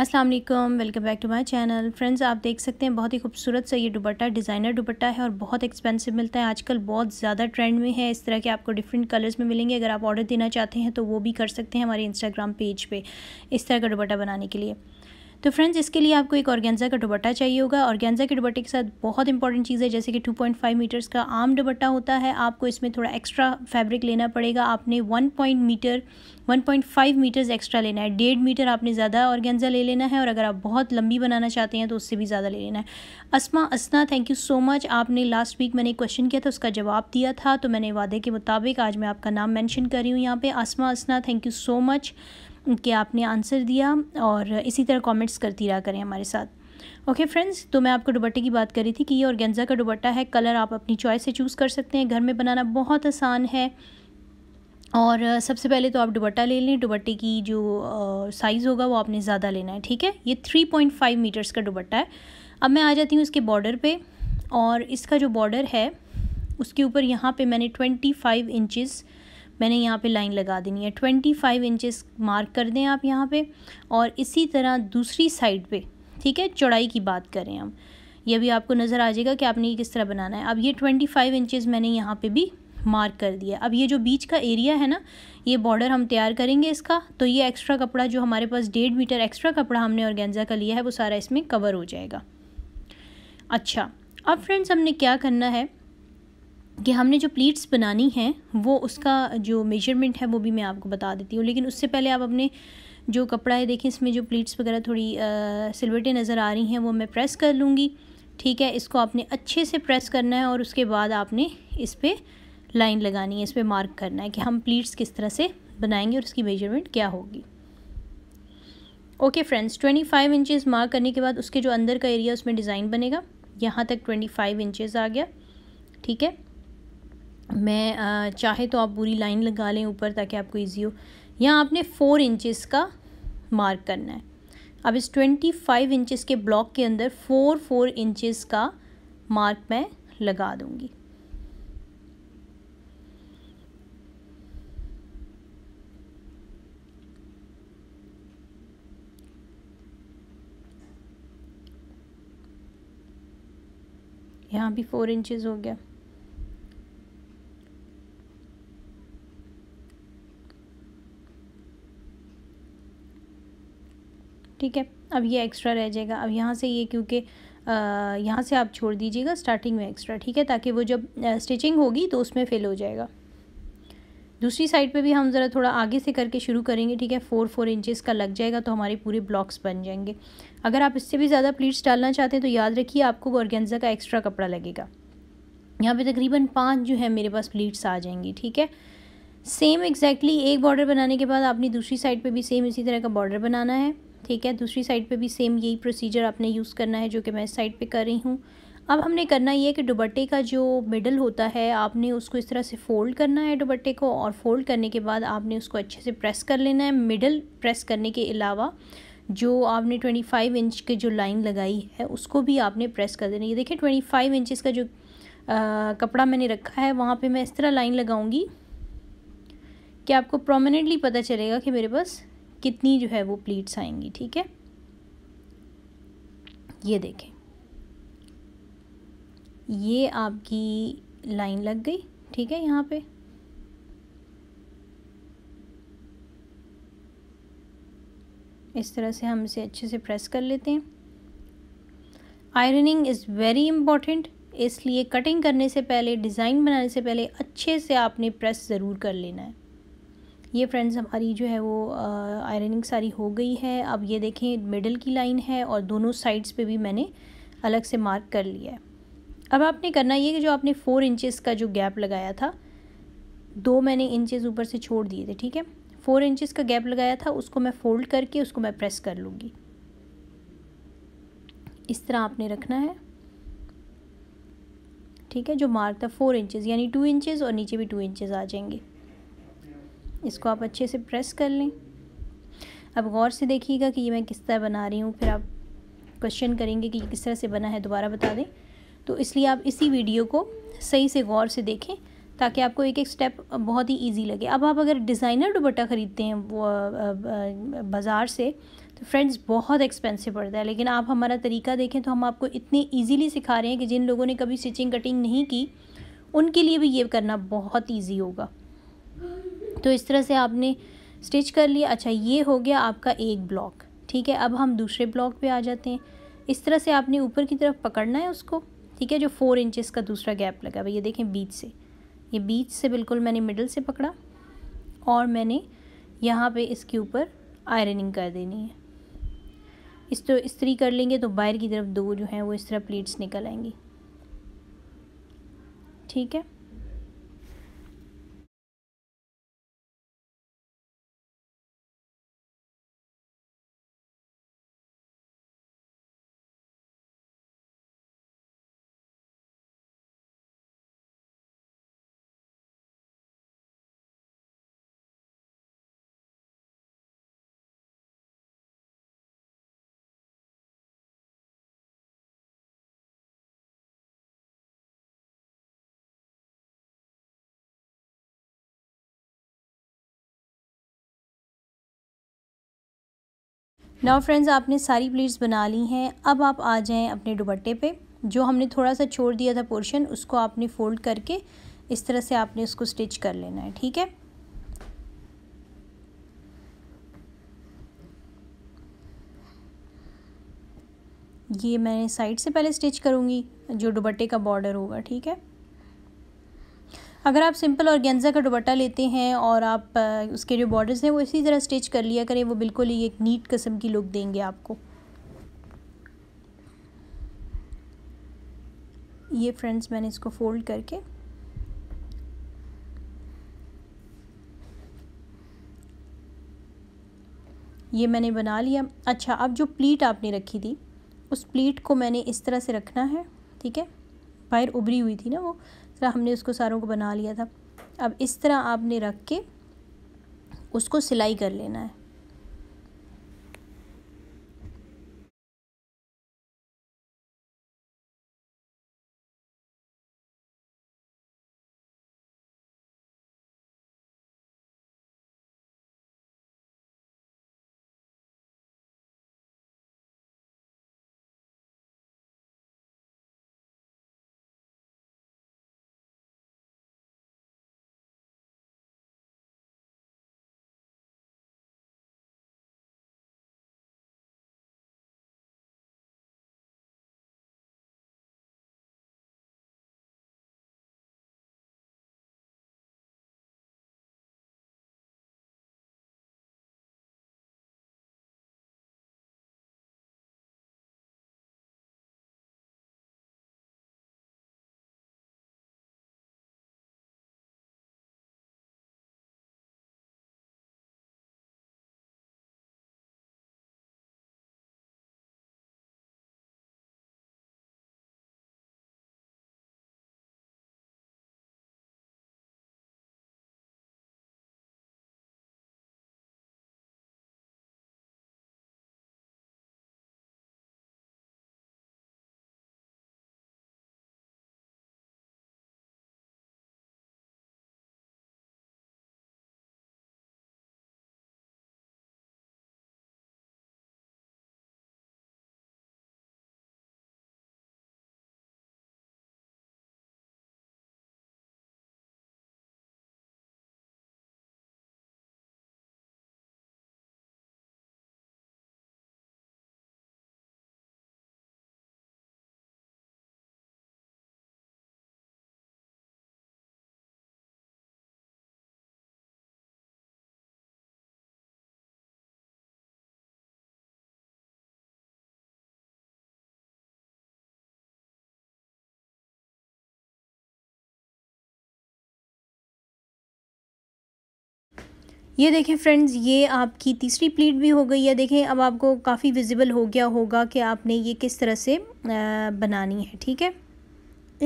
Aslam welcome back to my channel friends आप देख सकते हैं बहुत ही खूबसूरत सा ये दुपट्टा डिज़ाइनर दुपट्टा है और बहुत एक्सपेंसिव मिलता है आजकल बहुत ज़्यादा ट्रेंड में है इस तरह के आपको डिफरेंट कलर्स में मिलेंगे अगर आप ऑर्डर देना चाहते हैं तो वो भी कर सकते हैं हमारे इंस्टाग्राम पेज पे इस तरह का दुपट्टा बनाने के लिए तो फ्रेंड्स इसके लिए आपको एक ऑर्गेंजा का दुबट्टा चाहिए होगा ऑर्गेंजा के दुबट्टे के साथ बहुत इंपॉर्टेंट चीज़ है जैसे कि 2.5 मीटर्स का आम दुबट्टा होता है आपको इसमें थोड़ा एक्स्ट्रा फैब्रिक लेना पड़ेगा आपने 1. मीटर 1.5 मीटर्स एक्स्ट्रा लेना है डेढ़ मीटर आपने ज़्यादा ऑर्गेंजा ले लेना है और अगर आप बहुत लंबी बनाना चाहते हैं तो उससे भी ज़्यादा ले लेना है Asma Asna thank you so much आपने लास्ट वीक मैंने क्वेश्चन किया था उसका जवाब दिया था तो मैंने वादे के मुताबिक आज मैं आपका नाम मैंशन कर रही हूँ यहाँ पे Asma Asna thank you so much कि आपने आंसर दिया और इसी तरह कमेंट्स करती रहा करें हमारे साथ ओके okay फ्रेंड्स तो मैं आपको दुबट्टे की बात कर रही थी कि ये और गेंजा का दुबट्टा है कलर आप अपनी चॉइस से चूज़ कर सकते हैं घर में बनाना बहुत आसान है और सबसे पहले तो आप दुबट्टा ले लें दुबट्टे की जो साइज़ होगा वो आपने ज़्यादा लेना है ठीक है ये थ्री पॉइंट फाइव मीटर्स का दुबट्टा है अब मैं आ जाती हूँ इसके बॉर्डर पे और इसका जो बॉर्डर है उसके ऊपर यहाँ पे मैंने ट्वेंटी फाइव इंचज़ मैंने यहाँ पे लाइन लगा देनी है ट्वेंटी फाइव इंचेस मार्क कर दें आप यहाँ पे और इसी तरह दूसरी साइड पे ठीक है चौड़ाई की बात करें हम ये भी आपको नज़र आ जाएगा कि आपने ये किस तरह बनाना है अब ये ट्वेंटी फाइव इंचज़ मैंने यहाँ पे भी मार्क कर दिया अब ये जो बीच का एरिया है ना ये बॉर्डर हम तैयार करेंगे इसका तो ये एक्स्ट्रा कपड़ा जो हमारे पास डेढ़ मीटर एक्स्ट्रा कपड़ा हमने गेंजा का लिया है वो सारा इसमें कवर हो जाएगा अच्छा अब फ्रेंड्स हमने क्या करना है कि हमने जो प्लीट्स बनानी हैं वो उसका जो मेजरमेंट है वो भी मैं आपको बता देती हूँ लेकिन उससे पहले आप अपने जो कपड़ा है देखें इसमें जो प्लीट्स वगैरह थोड़ी सिलवटें नज़र आ रही हैं वो मैं प्रेस कर लूँगी ठीक है इसको आपने अच्छे से प्रेस करना है और उसके बाद आपने इस पर लाइन लगानी है इस पर मार्क करना है कि हम प्लीट्स किस तरह से बनाएंगे और उसकी मेजरमेंट क्या होगी okay friends twenty five inches mark करने के बाद उसके जो अंदर का एरिया उसमें डिज़ाइन बनेगा यहाँ तक ट्वेंटी फाइव इंचज़ आ गया ठीक है मैं चाहे तो आप पूरी लाइन लगा लें ऊपर ताकि आपको इजी हो यहाँ आपने फ़ोर इंचेस का मार्क करना है अब इस ट्वेंटी फाइव इंचज़ के ब्लॉक के अंदर फ़ोर फोर इंचज़ का मार्क मैं लगा दूँगी यहाँ भी फोर इंचेस हो गया ठीक है अब ये एक्स्ट्रा रह जाएगा अब यहाँ से ये क्योंकि यहाँ से आप छोड़ दीजिएगा स्टार्टिंग में एक्स्ट्रा ठीक है ताकि वो जब स्टिचिंग होगी तो उसमें फेल हो जाएगा दूसरी साइड पे भी हम ज़रा थोड़ा आगे से करके शुरू करेंगे ठीक है फोर फोर इंचेस का लग जाएगा तो हमारे पूरे ब्लॉक्स बन जाएंगे अगर आप इससे भी ज़्यादा प्लीट्स डालना चाहते हैं तो याद रखिए आपको ऑर्गेन्जा का एक्स्ट्रा कपड़ा लगेगा यहाँ पे तकरीबन पाँच जो है मेरे पास प्लीट्स आ जाएंगी ठीक है सेम एग्जैक्टली exactly एक बॉर्डर बनाने के बाद आपने दूसरी साइड पर भी सेम इसी तरह का बॉर्डर बनाना है ठीक है दूसरी साइड पे भी सेम यही प्रोसीजर आपने यूज़ करना है जो कि मैं इस साइड पे कर रही हूँ अब हमने करना ये है कि दुबट्टे का जो मिडल होता है आपने उसको इस तरह से फ़ोल्ड करना है दुबट्टे को और फ़ोल्ड करने के बाद आपने उसको अच्छे से प्रेस कर लेना है मिडल प्रेस करने के अलावा जो आपने 25 इंच के जो लाइन लगाई है उसको भी आपने प्रेस कर देना ये देखिए 25 फाइव का जो आ, कपड़ा मैंने रखा है वहाँ पे मैं इस तरह लाइन लगाऊंगी कि आपको प्रोमिनेंटली पता चलेगा कि मेरे पास कितनी जो है वो प्लीट्स आएंगी ठीक है ये देखें ये आपकी लाइन लग गई ठीक है यहाँ पे इस तरह से हम इसे अच्छे से प्रेस कर लेते हैं आयरनिंग इज़ वेरी इम्पॉर्टेंट इसलिए कटिंग करने से पहले डिज़ाइन बनाने से पहले अच्छे से आपने प्रेस ज़रूर कर लेना है ये फ्रेंड्स हमारी जो है वो आयरनिंग सारी हो गई है अब ये देखें मिडल की लाइन है और दोनों साइड्स पे भी मैंने अलग से मार्क कर लिया है अब आपने करना ये कि जो आपने फ़ोर इंचेस का जो गैप लगाया था दो मैंने इंचेस ऊपर से छोड़ दिए थे ठीक है फ़ोर इंचज़ का गैप लगाया था उसको मैं फ़ोल्ड करके उसको मैं प्रेस कर लूँगी इस तरह आपने रखना है ठीक है जो मार्क था फोर इंचज़ यानी टू इंचज़ और नीचे भी टू इंचज़ आ जाएंगे इसको आप अच्छे से प्रेस कर लें अब गौर से देखिएगा कि ये मैं किस तरह बना रही हूँ फिर आप क्वेश्चन करेंगे कि ये किस तरह से बना है दोबारा बता दें तो इसलिए आप इसी वीडियो को सही से गौर से देखें ताकि आपको एक एक स्टेप बहुत ही इजी लगे अब आप अगर डिज़ाइनर दुपट्टा ख़रीदते हैं वो बाज़ार से तो फ्रेंड्स बहुत एक्सपेंसिव पड़ता है लेकिन आप हमारा तरीका देखें तो हम आपको इतने इजीली सिखा रहे हैं कि जिन लोगों ने कभी स्टिचिंग कटिंग नहीं की उनके लिए भी ये करना बहुत ईजी होगा तो इस तरह से आपने स्टिच कर लिया अच्छा ये हो गया आपका एक ब्लॉक ठीक है अब हम दूसरे ब्लॉक पे आ जाते हैं इस तरह से आपने ऊपर की तरफ पकड़ना है उसको ठीक है जो फोर इंचेस का दूसरा गैप लगा भाई ये देखें बीच से ये बीच से बिल्कुल मैंने मिडल से पकड़ा और मैंने यहाँ पर इसके ऊपर आयरनिंग कर देनी है इस तो इस्त्री कर लेंगे तो बाहर की तरफ दो जो हैं वो इस तरह प्लेट्स निकल आएंगी ठीक है नाउ फ्रेंड्स आपने सारी प्लेट्स बना ली हैं अब आप आ जाएं अपने दुपट्टे पे जो हमने थोड़ा सा छोड़ दिया था पोर्शन उसको आपने फोल्ड करके इस तरह से आपने उसको स्टिच कर लेना है ठीक है ये मैं साइड से पहले स्टिच करूँगी जो दुपट्टे का बॉर्डर होगा ठीक है अगर आप सिंपल और गेंजा का दुबट्टा लेते हैं और आप उसके जो बॉर्डर्स हैं वो इसी तरह स्टिच कर लिया करें वो बिल्कुल ही एक नीट कस्म की लुक देंगे आपको ये फ्रेंड्स मैंने इसको फोल्ड करके ये मैंने बना लिया अच्छा अब जो प्लीट आपने रखी थी उस प्लीट को मैंने इस तरह से रखना है ठीक है बाहर उभरी हुई थी ना वो तो हमने उसको सारों को बना लिया था अब इस तरह आपने रख के उसको सिलाई कर लेना है ये देखें फ्रेंड्स ये आपकी तीसरी प्लीट भी हो गई है देखें अब आपको काफ़ी विजिबल हो गया होगा कि आपने ये किस तरह से बनानी है ठीक है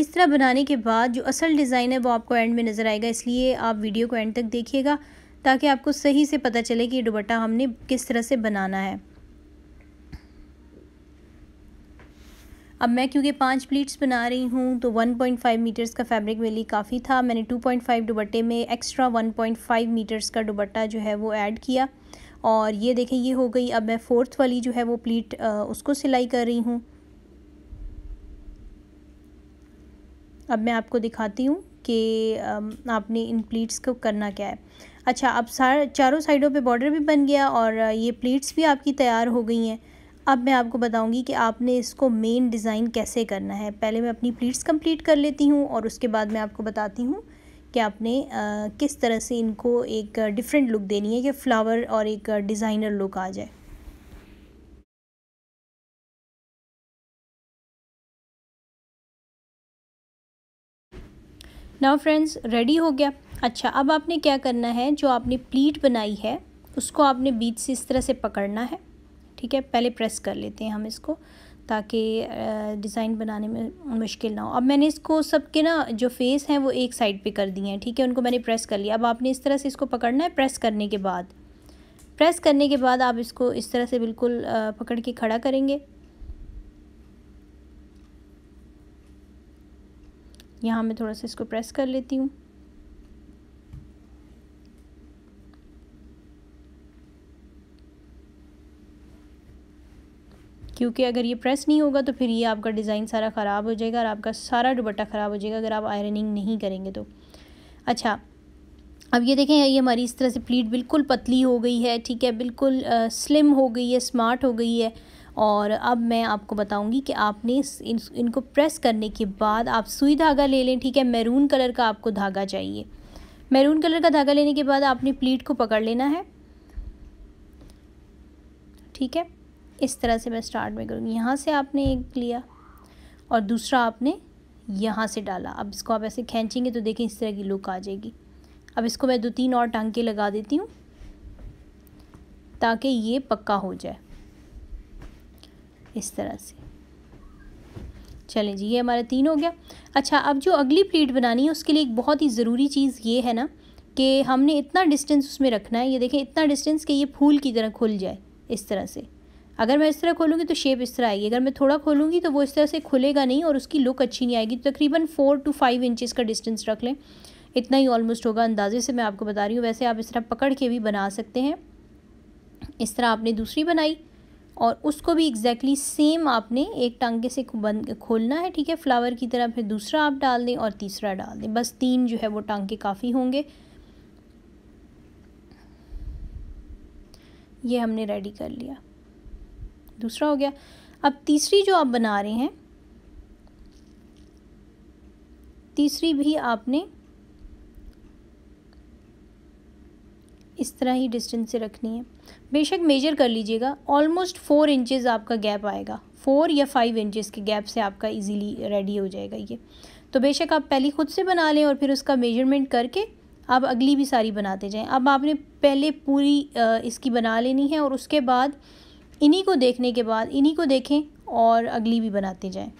इस तरह बनाने के बाद जो असल डिज़ाइन है वो आपको एंड में नज़र आएगा इसलिए आप वीडियो को एंड तक देखिएगा ताकि आपको सही से पता चले कि ये दुबट्टा हमने किस तरह से बनाना है अब मैं क्योंकि पाँच प्लीट्स बना रही हूँ तो 1.5 मीटर्स का फैब्रिक मेरे लिए काफ़ी था मैंने 2.5 दुबट्टे में एक्स्ट्रा 1.5 मीटर्स का दुबट्टा जो है वो ऐड किया और ये देखें ये हो गई अब मैं फोर्थ वाली जो है वो प्लीट उसको सिलाई कर रही हूँ अब मैं आपको दिखाती हूँ कि आपने इन प्लीट्स को करना क्या है अच्छा अब सार चारों साइडों पे बॉर्डर भी बन गया और ये प्लीट्स भी आपकी तैयार हो गई हैं अब मैं आपको बताऊंगी कि आपने इसको मेन डिज़ाइन कैसे करना है पहले मैं अपनी प्लीट्स कंप्लीट कर लेती हूँ और उसके बाद मैं आपको बताती हूँ कि आपने आ, किस तरह से इनको एक डिफरेंट लुक देनी है कि फ़्लावर और एक डिज़ाइनर लुक आ जाए नाउ फ्रेंड्स रेडी हो गया अच्छा अब आपने क्या करना है जो आपने प्लीट बनाई है उसको आपने बीच से इस तरह से पकड़ना है ठीक है पहले प्रेस कर लेते हैं हम इसको ताकि डिज़ाइन बनाने में मुश्किल ना हो अब मैंने इसको सबके ना जो फेस हैं वो एक साइड पे कर दिए हैं ठीक है उनको मैंने प्रेस कर लिया अब आपने इस तरह से इसको पकड़ना है प्रेस करने के बाद प्रेस करने के बाद आप इसको इस तरह से बिल्कुल पकड़ के खड़ा करेंगे यहाँ मैं थोड़ा सा इसको प्रेस कर लेती हूँ क्योंकि अगर ये प्रेस नहीं होगा तो फिर ये आपका डिज़ाइन सारा ख़राब हो जाएगा और आपका सारा दुबट्टा ख़राब हो जाएगा अगर आप आयरनिंग नहीं करेंगे तो अच्छा अब ये देखें ये हमारी इस तरह से प्लीट बिल्कुल पतली हो गई है ठीक है बिल्कुल स्लिम हो गई है स्मार्ट हो गई है और अब मैं आपको बताऊंगी कि आपने इन, इनको प्रेस करने के बाद आप सुई धागा ले लें ठीक है मैरून कलर का आपको धागा चाहिए मैरून कलर का धागा लेने के बाद आपने प्लीट को पकड़ लेना है ठीक है इस तरह से मैं स्टार्ट में करूँगी यहाँ से आपने एक लिया और दूसरा आपने यहाँ से डाला अब इसको आप ऐसे खींचेंगे तो देखें इस तरह की लुक आ जाएगी अब इसको मैं दो तीन और टांके लगा देती हूँ ताकि ये पक्का हो जाए इस तरह से चलें जी ये हमारा तीन हो गया अच्छा अब जो अगली प्लेट बनानी है उसके लिए एक बहुत ही ज़रूरी चीज़ ये है ना कि हमने इतना डिस्टेंस उसमें रखना है ये देखें इतना डिस्टेंस कि ये फूल की तरह खुल जाए इस तरह से अगर मैं इस तरह खोलूँगी तो शेप इस तरह आएगी अगर मैं थोड़ा खोलूँगी तो वो इस तरह से खुलेगा नहीं और उसकी लुक अच्छी नहीं आएगी तो तकरीबन फोर टू फाइव इंचज़ का डिस्टेंस रख लें इतना ही ऑलमोस्ट होगा अंदाजे से मैं आपको बता रही हूँ वैसे आप इस तरह पकड़ के भी बना सकते हैं इस तरह आपने दूसरी बनाई और उसको भी एग्जैक्टली exactly सेम आपने एक टांगे से बंद खोलना है ठीक है फ्लावर की तरह फिर दूसरा आप डाल दें और तीसरा डाल दें बस तीन जो है वो टांगे काफ़ी होंगे ये हमने रेडी कर लिया दूसरा हो गया अब तीसरी जो आप बना रहे हैं तीसरी भी आपने इस तरह ही डिस्टेंस से रखनी है बेशक मेजर कर लीजिएगा ऑलमोस्ट फोर इंचेस आपका गैप आएगा फोर या फाइव इंचेस के गैप से आपका इजीली रेडी हो जाएगा ये तो बेशक आप पहली खुद से बना लें और फिर उसका मेजरमेंट करके आप अगली भी सारी बनाते जाएं अब आपने पहले पूरी इसकी बना लेनी है और उसके बाद इन्हीं को देखने के बाद इन्हीं को देखें और अगली भी बनाते जाएं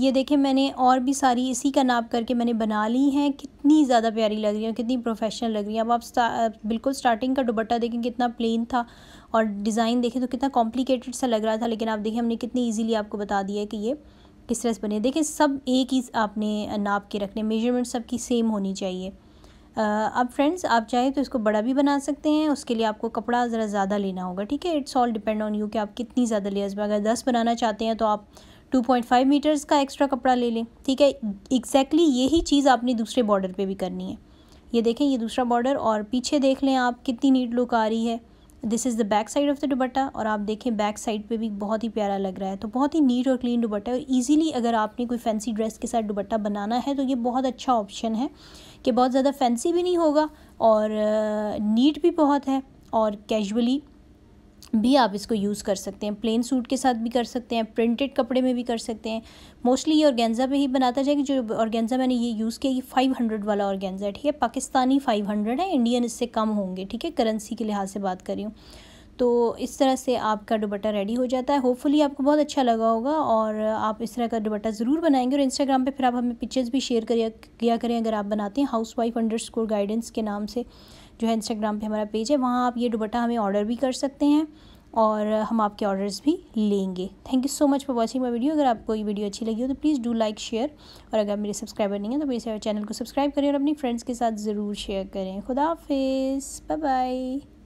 ये देखें मैंने और भी सारी इसी का नाप करके मैंने बना ली हैं कितनी ज़्यादा प्यारी लग रही है कितनी प्रोफेशनल लग रही है अब आप बिल्कुल स्टार्टिंग का दुबट्टा देखें कितना प्लेन था और डिज़ाइन देखें तो कितना कॉम्प्लिकेटेड सा लग रहा था लेकिन आप देखें हमने कितनी ईजिली आपको बता दिया है कि ये किस तरह से बने देखें सब एक ही आपने नाप के रखने मेजरमेंट सबकी सेम होनी चाहिए अब फ्रेंड्स आप चाहें तो इसको बड़ा भी बना सकते हैं उसके लिए आपको कपड़ा ज़रा ज़्यादा लेना होगा ठीक है it's all depend on you कि आप कितनी ज़्यादा लेयर्स में अगर दस बनाना चाहते हैं तो आप टू पॉइंट फाइव मीटर्स का एक्स्ट्रा कपड़ा ले लें ठीक है एग्जैक्टली exactly यही चीज़ आपने दूसरे बॉर्डर पे भी करनी है ये देखें ये दूसरा बॉर्डर और पीछे देख लें आप कितनी नीट लुक आ रही है this is the back side of the dupatta और आप देखें बैक साइड पे भी बहुत ही प्यारा लग रहा है तो बहुत ही नीट और क्लीन दुबट्टा है और ईजिली अगर आपने कोई फैंसी ड्रेस के साथ दुबट्टा बनाना है तो ये बहुत अच्छा ऑप्शन है कि बहुत ज़्यादा फैंसी भी नहीं होगा और नीट uh, भी बहुत है और कैजुअली भी आप इसको यूज़ कर सकते हैं प्लेन सूट के साथ भी कर सकते हैं प्रिंटेड कपड़े में भी कर सकते हैं मोस्टली ये ऑर्गेंजा पे ही बनाता जाएगा जो ऑर्गेंजा मैंने ये यूज़ किया ये फाइव हंड्रेड वाला ऑर्गेंजा है ठीक है पाकिस्तानी फाइव हंड्रेड है इंडियन इससे कम होंगे ठीक है करेंसी के लिहाज से बात करी हूँ तो इस तरह से आपका दुपट्टा रेडी हो जाता है होपफुली आपको बहुत अच्छा लगा होगा और आप इस तरह का दुपट्टा ज़रूर बनाएंगे और इंस्टाग्राम पर फिर आप हमें पिक्चर्स भी शेयर करिया किया करें अगर आप बनाते हैं housewife underscore guidance के नाम से जो है इंस्टाग्राम पे हमारा पेज है वहाँ आप ये दुबट्टा हमें ऑर्डर भी कर सकते हैं और हम आपके ऑर्डर्स भी लेंगे thank you so much for watching my video अगर आपको ये वीडियो अच्छी लगी हो तो प्लीज़ डू लाइक शेयर और अगर मेरे सब्सक्राइबर नहीं है तो मेरे चैनल को सब्सक्राइब करें और अपनी फ्रेंड्स के साथ ज़रूर शेयर करें खुदाफिज बाय बाय